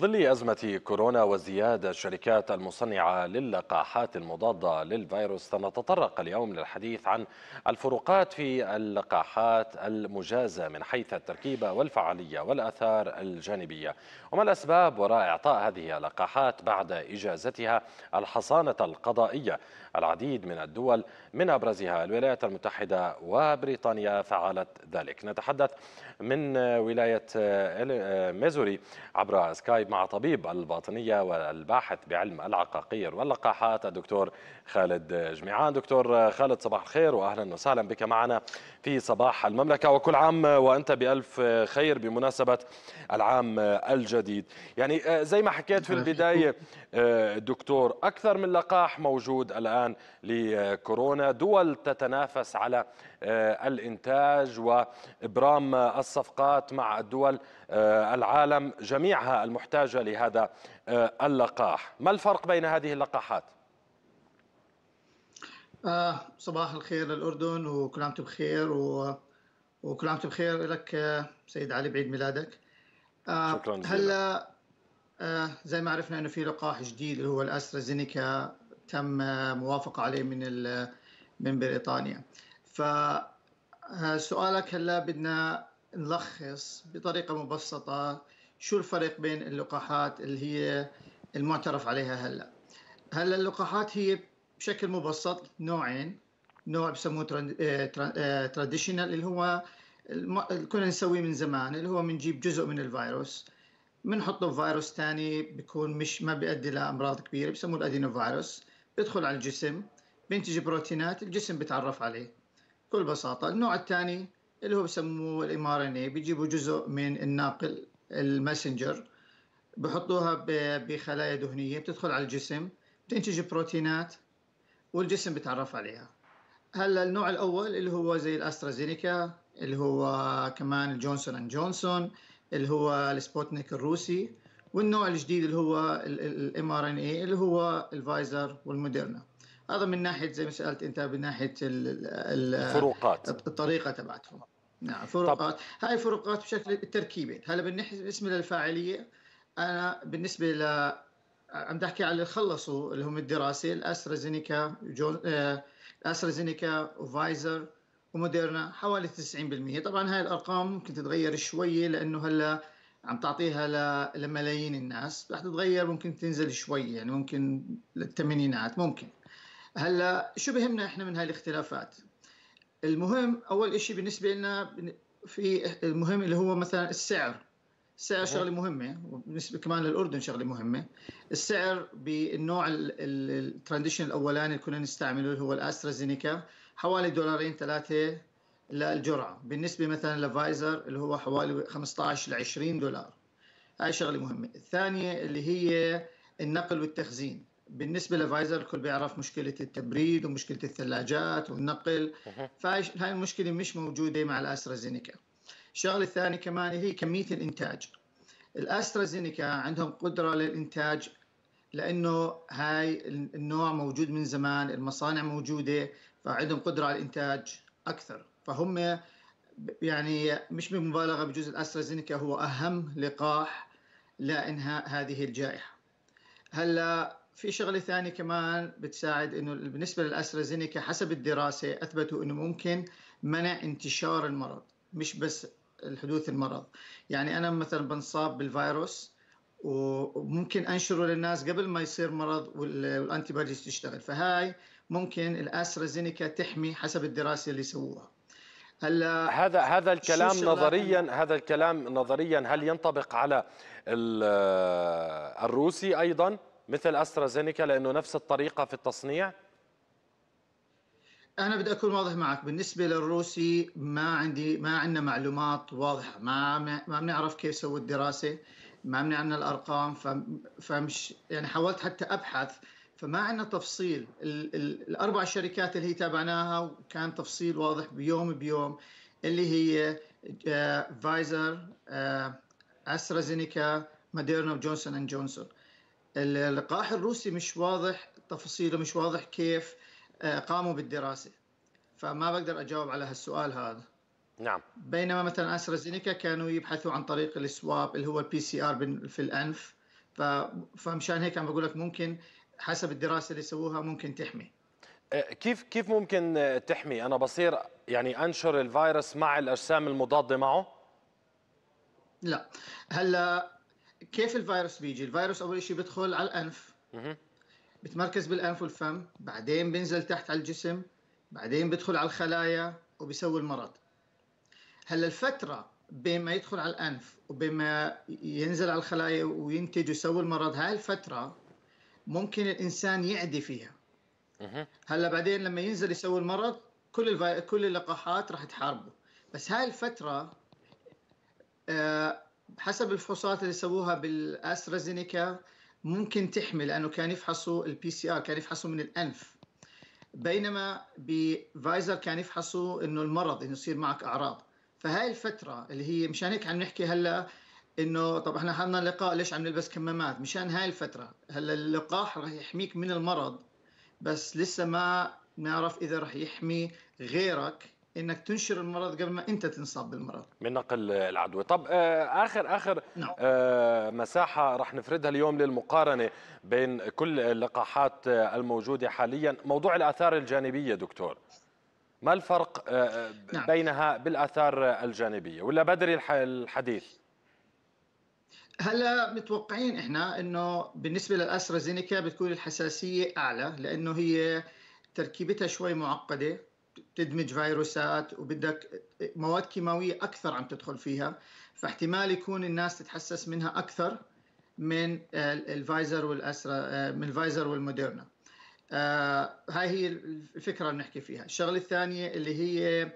ظل أزمة كورونا وازدياد الشركات المصنعة للقاحات المضادة للفيروس سنتطرق اليوم للحديث عن الفروقات في اللقاحات المجازة من حيث التركيبة والفعالية والآثار الجانبية وما الأسباب وراء إعطاء هذه اللقاحات بعد إجازتها الحصانة القضائية العديد من الدول من أبرزها الولايات المتحدة وبريطانيا فعلت ذلك نتحدث من ولاية ميزوري عبر سكايب مع طبيب الباطنية والباحث بعلم العقاقير واللقاحات الدكتور خالد جميعان دكتور خالد صباح الخير وأهلا وسهلا بك معنا في صباح المملكة وكل عام وأنت بألف خير بمناسبة العام الجديد يعني آه، زي ما حكيت في البداية آه، دكتور أكثر من لقاح موجود الآن الآن لكورونا دول تتنافس على آه، الإنتاج وإبرام الصفقات مع دول آه، العالم جميعها المحتاجة لهذا آه، اللقاح ما الفرق بين هذه اللقاحات؟ صباح الخير للأردن وكل عام بخير و... وكل عام بخير لك سيد علي بعيد ميلادك شكرا هلا زي ما عرفنا انه في لقاح جديد اللي هو الاسترازينيكا تم موافقة عليه من من بريطانيا فسؤالك هلا بدنا نلخص بطريقة مبسطة شو الفرق بين اللقاحات اللي هي المعترف عليها هلا هلا اللقاحات هي بشكل مبسط نوعين نوع بسموه تراديشنال اللي هو اللي كنا نسويه من زمان اللي هو بنجيب جزء من الفيروس بنحطه في فيروس ثاني بيكون مش ما بيؤدي لامراض كبيره بسموه الادينو فيروس بيدخل على الجسم بينتج بروتينات الجسم بيتعرف عليه بكل بساطة النوع الثاني اللي هو بسموه الام ار ان اي بيجيبوا جزء من الناقل الماسنجر بحطوها بخلايا دهنية بتدخل على الجسم بتنتج بروتينات والجسم بيتعرف عليها هلا النوع الاول اللي هو زي الاسترازينيكا اللي هو كمان جونسون اند جونسون اللي هو السبوتنيك الروسي والنوع الجديد اللي هو الام ار ان اي اللي هو الفايزر والموديرنا هذا من ناحيه زي ما سالت انت من ناحيه الفروقات الطريقه تبعتهم نعم فروقات هاي فروقات بشكل التركيبه هلا بالنسبه للفاعليه انا بالنسبه ل عم بحكي على اللي خلصوا اللي هم الدراسه الاسترازينيكا جون آه، استرازينيكا وفايزر وموديرنا حوالي 90% طبعا هاي الارقام ممكن تتغير شويه لانه هلا عم تعطيها لملايين الناس رح تتغير ممكن تنزل شوي يعني ممكن للثمانينات ممكن هلا شو بهمنا احنا من هاي الاختلافات المهم اول شيء بالنسبه لنا في المهم اللي هو مثلا السعر السعر شغله مهمه وبالنسبه كمان للاردن شغله مهمه السعر بالنوع الترانديشن الاولاني اللي كنا نستعمله اللي هو الاسترازينيكا حوالي دولارين ثلاثه للجرعه بالنسبه مثلا لفايزر اللي هو حوالي 15 ل 20 دولار هاي شغله مهمه الثانيه اللي هي النقل والتخزين بالنسبه لفايزر الكل بيعرف مشكله التبريد ومشكله الثلاجات والنقل فهاي المشكله مش موجوده مع الاسترازينيكا الشغله الثانيه كمان هي كميه الانتاج الاسترازينيكا عندهم قدره للانتاج لانه هاي النوع موجود من زمان المصانع موجوده فعندهم قدره على الانتاج اكثر فهم يعني مش بمبالغه بجوز الاسترازينيكا هو اهم لقاح لانهاء هذه الجائحه هلا في شغله ثانيه كمان بتساعد انه بالنسبه للاسترازينيكا حسب الدراسه اثبتوا انه ممكن منع انتشار المرض مش بس الحدوث المرض يعني انا مثلا بنصاب بالفيروس وممكن انشره للناس قبل ما يصير مرض والانتي بوديز تشتغل فهاي ممكن الاسترازينيكا تحمي حسب الدراسه اللي سووها هلا هذا هذا الكلام نظريا هذا الكلام نظريا هل ينطبق على الروسي ايضا مثل استرازينيكا لانه نفس الطريقه في التصنيع انا بدي اكون واضح معك بالنسبه للروسي ما عندي ما عندنا معلومات واضحه ما ما بنعرف كيف سووا الدراسه ما من عندنا الارقام فمش يعني حاولت حتى ابحث فما عندنا تفصيل الاربع شركات اللي هي تابعناها وكان تفصيل واضح بيوم بيوم اللي هي فايزر استرازينيكا ماديرنا وجونسون اند جونسون اللقاح الروسي مش واضح تفاصيله مش واضح كيف آه، قاموا بالدراسه فما بقدر اجاوب على هالسؤال هذا نعم بينما مثلا استرازينيكا كانوا يبحثوا عن طريق السواب اللي هو البي سي ار في الانف فمشان هيك عم بقول لك ممكن حسب الدراسه اللي سووها ممكن تحمي أه، كيف كيف ممكن أه، تحمي انا بصير يعني انشر الفيروس مع الاجسام المضاده معه لا هلا كيف الفيروس بيجي الفيروس اول شيء بيدخل على الانف بتمركز بالانف والفم بعدين بينزل تحت على الجسم بعدين بيدخل على الخلايا وبيسوي المرض هلا الفتره بين ما يدخل على الانف وبين ما ينزل على الخلايا وينتج ويسوي المرض هاي الفتره ممكن الانسان يعدي فيها هلا بعدين لما ينزل يسوي المرض كل الفي... كل اللقاحات راح تحاربه بس هاي الفتره آه، حسب الفحوصات اللي سووها بالاسترازينيكا ممكن تحمي لانه كان يفحصوا البي سي ار كان يفحصوا من الانف بينما بفايزر كان يفحصوا انه المرض انه يصير معك اعراض فهاي الفتره اللي هي مشان هيك عم نحكي هلا انه طب احنا حضرنا لقاء ليش عم نلبس كمامات مشان هاي الفتره هلا اللقاح رح يحميك من المرض بس لسه ما نعرف اذا رح يحمي غيرك انك تنشر المرض قبل ما انت تنصاب بالمرض من نقل العدوى طب آه، اخر اخر نعم. آه مساحه رح نفردها اليوم للمقارنه بين كل اللقاحات آه، الموجوده حاليا موضوع الاثار الجانبيه دكتور ما الفرق آه، آه، نعم. بينها بالاثار الجانبيه ولا بدري الحديث هلا متوقعين احنا انه بالنسبه للاسترازينيكا بتكون الحساسيه اعلى لانه هي تركيبتها شوي معقده بتدمج فيروسات وبدك مواد كيماويه اكثر عم تدخل فيها فاحتمال يكون الناس تتحسس منها اكثر من الفايزر والاسترا آه، من الفايزر والموديرنا آه هاي هي الفكره اللي نحكي فيها الشغله الثانيه اللي هي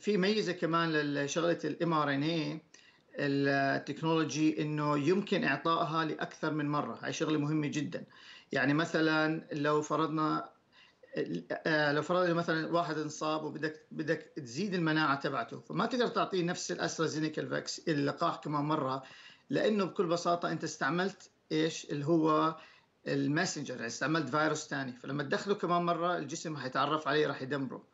في ميزه كمان لشغله الام ار ان اي التكنولوجي انه يمكن اعطائها لاكثر من مره هاي شغله مهمه جدا يعني مثلا لو فرضنا آه، لو فرضنا مثلا واحد انصاب وبدك بدك تزيد المناعه تبعته فما تقدر تعطيه نفس الاسترازينيكا الفاكس اللقاح كمان مره لانه بكل بساطه انت استعملت ايش اللي هو الماسنجر استعملت فيروس ثاني فلما تدخله كمان مرة الجسم حيتعرف عليه راح يدمره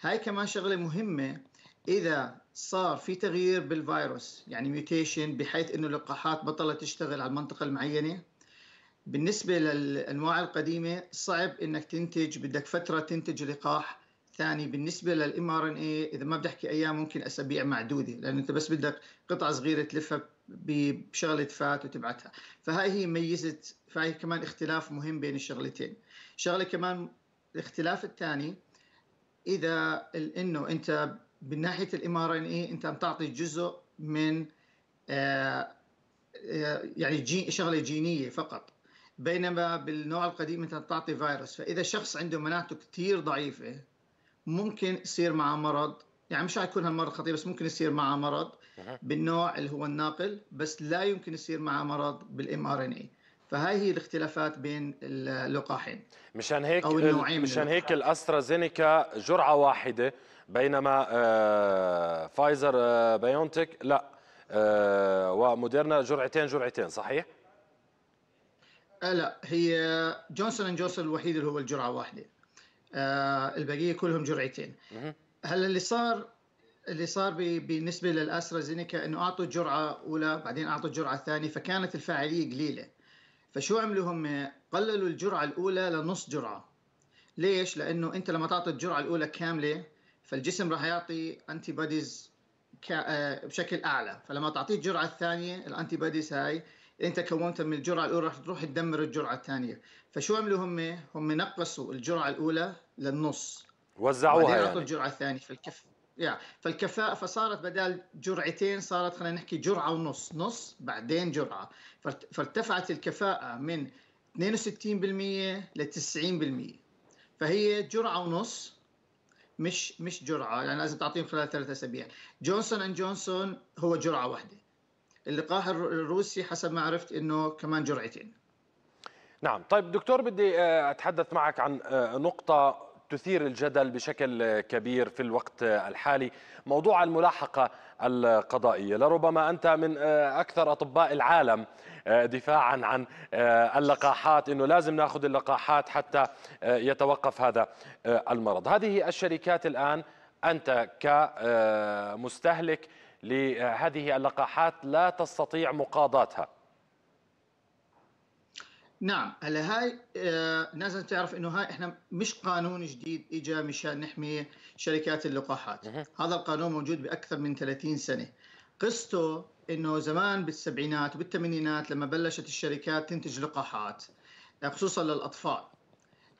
هاي كمان شغلة مهمة إذا صار في تغيير بالفيروس يعني ميوتيشن بحيث إنه اللقاحات بطلت تشتغل على المنطقة المعينة بالنسبة للأنواع القديمة صعب إنك تنتج بدك فترة تنتج لقاح ثاني بالنسبه للام ار ان اي اذا ما بدي احكي ايام ممكن اسابيع معدوده لانه انت بس بدك قطعه صغيره تلفها بشغله فات وتبعتها فهاي هي ميزه فهي كمان اختلاف مهم بين الشغلتين شغله كمان الاختلاف الثاني اذا انه انت من ناحيه الام ار ان اي انت عم تعطي جزء من آه، آه، يعني جي شغله جينيه فقط بينما بالنوع القديم انت بتعطي فيروس فاذا شخص عنده مناعته كثير ضعيفه ممكن يصير معه مرض يعني مش حيكون هالمرض خطير بس ممكن يصير معه مرض بالنوع اللي هو الناقل بس لا يمكن يصير معه مرض بالام ار ان اي فهاي هي الاختلافات بين اللقاحين مشان هيك أو النوعين مشان هيك الاسترازينيكا جرعه واحده بينما فايزر آه، بايونتك آه، لا آه، وموديرنا جرعتين جرعتين صحيح؟ لا هي جونسون اند جونسون الوحيد اللي هو الجرعه واحده آه، البقيه كلهم جرعتين هلا اللي صار اللي صار بالنسبه للاسترازينيكا انه اعطوا الجرعه اولى بعدين اعطوا الجرعه الثانيه فكانت الفاعليه قليله فشو عملوا هم قللوا الجرعه الاولى لنص جرعه ليش لانه انت لما تعطي الجرعه الاولى كامله فالجسم راح يعطي انتي بوديز آه، بشكل اعلى فلما تعطيه الجرعه الثانيه الانتي بوديز هاي انت كونت من الجرعه الاولى راح تروح تدمر الجرعه الثانيه فشو عملوا هم هم نقصوا الجرعه الاولى للنص وزعوها يعني اعطوا الجرعه الثانيه فالكف يعني فالكفاءة فصارت بدل جرعتين صارت خلينا نحكي جرعة ونص نص بعدين جرعة فارتفعت الكفاءة من 62% ل 90% فهي جرعة ونص مش مش جرعه يعني لازم تعطيهم خلال ثلاثة اسابيع جونسون اند جونسون هو جرعه واحده اللقاح الروسي حسب ما عرفت انه كمان جرعتين نعم طيب دكتور بدي آه، اتحدث معك عن آه، نقطه تثير الجدل بشكل كبير في الوقت آه، الحالي موضوع الملاحقة القضائية لربما أنت من أكثر أطباء العالم دفاعا عن اللقاحات أنه لازم نأخذ اللقاحات حتى يتوقف هذا المرض هذه الشركات الآن أنت كمستهلك لهذه اللقاحات لا تستطيع مقاضاتها نعم هلا هاي آه، لازم تعرف انه هاي احنا مش قانون جديد اجى مشان نحمي شركات اللقاحات هذا القانون موجود باكثر من 30 سنه قصته انه زمان بالسبعينات وبالثمانينات لما بلشت الشركات تنتج لقاحات يعني خصوصا للاطفال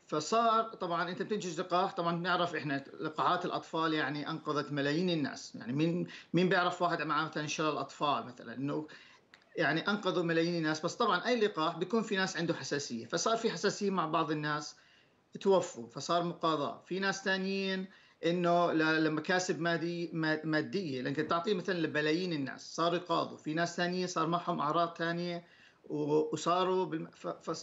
فصار طبعا انت بتنتج لقاح طبعا بنعرف احنا لقاحات الاطفال يعني انقذت ملايين الناس يعني مين مين بيعرف واحد معاه مثلا شلل الاطفال مثلا انه يعني انقذوا ملايين الناس بس طبعا اي لقاح بيكون في ناس عنده حساسيه فصار في حساسيه مع بعض الناس توفوا فصار مقاضاه في ناس ثانيين انه لمكاسب مادي ماديه لانك تعطيه مثلا لبلايين الناس صار يقاضوا في ناس ثانيه صار معهم اعراض ثانيه وصاروا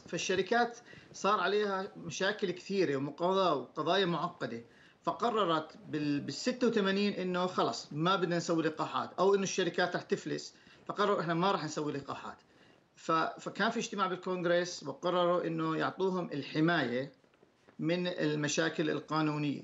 فالشركات صار عليها مشاكل كثيره ومقاضاه وقضايا معقده فقررت بال 86 انه خلص ما بدنا نسوي لقاحات او انه الشركات رح تفلس فقرروا احنا ما رح نسوي لقاحات فكان في اجتماع بالكونغرس وقرروا انه يعطوهم الحمايه من المشاكل القانونيه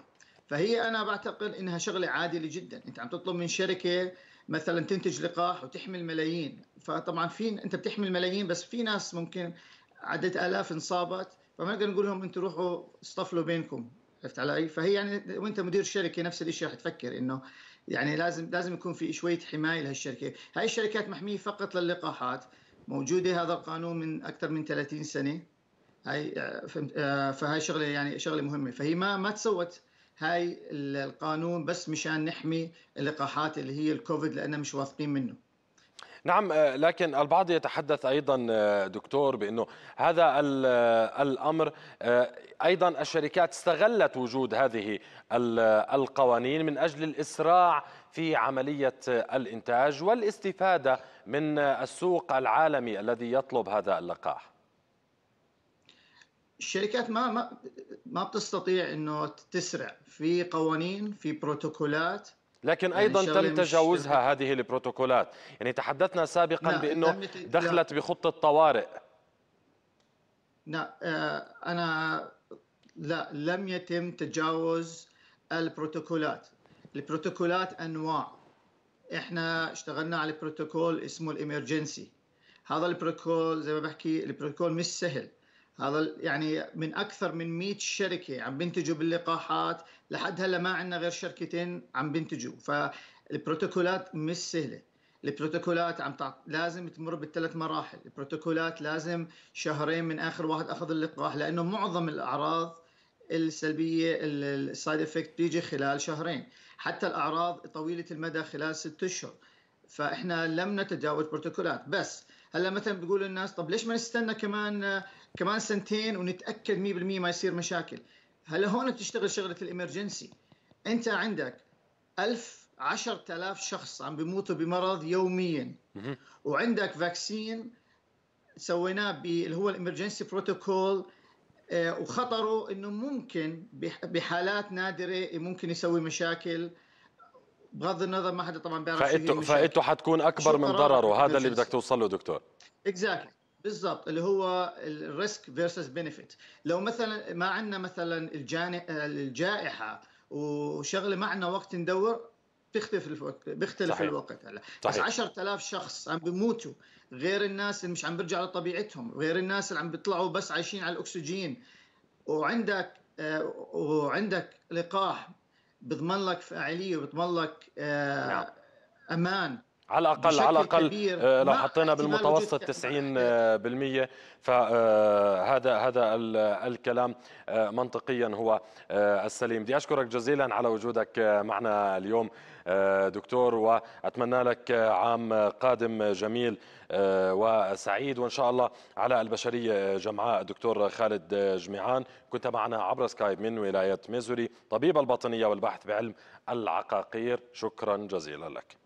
فهي انا بعتقد انها شغله عادله جدا انت عم تطلب من شركه مثلا تنتج لقاح وتحمي الملايين فطبعا في انت بتحمي الملايين بس في ناس ممكن عده الاف انصابت فما نقدر نقول لهم انتم روحوا اصطفلوا بينكم عرفت علي؟ فهي يعني وانت مدير شركه نفس الشيء رح تفكر انه يعني لازم لازم يكون في شويه حمايه لهالشركه، هاي الشركات محميه فقط للقاحات، موجوده هذا القانون من اكثر من 30 سنه هاي آه، فهاي شغله يعني شغله مهمه فهي ما ما تسوت هاي القانون بس مشان نحمي اللقاحات اللي هي الكوفيد لأننا مش واثقين منه نعم آه، لكن البعض يتحدث ايضا آه، دكتور بانه هذا آه، الامر ايضا الشركات استغلت وجود هذه القوانين من اجل الاسراع في عمليه الانتاج والاستفاده من السوق العالمي الذي يطلب هذا اللقاح. الشركات ما ما ما بتستطيع انه تسرع في قوانين في بروتوكولات لكن يعني ايضا يعني تم تجاوزها هذه البروتوكولات يعني تحدثنا سابقا بانه دخلت بخطه طوارئ لا آه، انا لا لم يتم تجاوز البروتوكولات البروتوكولات انواع احنا اشتغلنا على بروتوكول اسمه الامرجنسي هذا البروتوكول زي ما بحكي البروتوكول مش سهل هذا يعني من اكثر من 100 شركه عم بينتجوا باللقاحات لحد هلا ما عندنا غير شركتين عم بينتجوا فالبروتوكولات مش سهله البروتوكولات عم تعط... لازم تمر بالثلاث مراحل البروتوكولات لازم شهرين من اخر واحد اخذ اللقاح لانه معظم الاعراض السلبيه السايد افكت بيجي خلال شهرين حتى الاعراض طويله المدى خلال ست اشهر فاحنا لم نتجاوز بروتوكولات بس هلا مثلا بيقولوا الناس طب ليش ما نستنى كمان كمان سنتين ونتاكد 100% ما يصير مشاكل هلا هون بتشتغل شغله الامرجنسي انت عندك ألف عشرة آلاف شخص عم بيموتوا بمرض يوميا وعندك فاكسين سويناه اللي هو الامرجنسي بروتوكول آه، وخطره انه ممكن بحالات نادره ممكن يسوي مشاكل بغض النظر ما حدا طبعا بيعرف فائدته فائدته حتكون اكبر من ضرره هذا اللي بدك توصل له دكتور اكزاكتلي بالضبط اللي هو الريسك فيرسس بينيفيت لو مثلا ما عندنا مثلا الجائحه وشغله ما عندنا وقت ندور بيختلف الوقت بيختلف صحيح. الوقت هلا بس 10000 شخص عم بيموتوا غير الناس اللي مش عم بيرجعوا لطبيعتهم غير الناس اللي عم بيطلعوا بس عايشين على الاكسجين وعندك آه، وعندك لقاح بضمن لك فاعليه وبضمن لك آه، نعم. امان على الاقل على الاقل آه، لو حطينا بالمتوسط 90% آه، فهذا آه، هذا الكلام منطقيا هو السليم بدي اشكرك جزيلا على وجودك معنا اليوم دكتور واتمنى لك عام قادم جميل وسعيد وان شاء الله على البشريه جمعاء الدكتور خالد جميعان كنت معنا عبر سكايب من ولايه ميزوري طبيب الباطنيه والبحث بعلم العقاقير شكرا جزيلا لك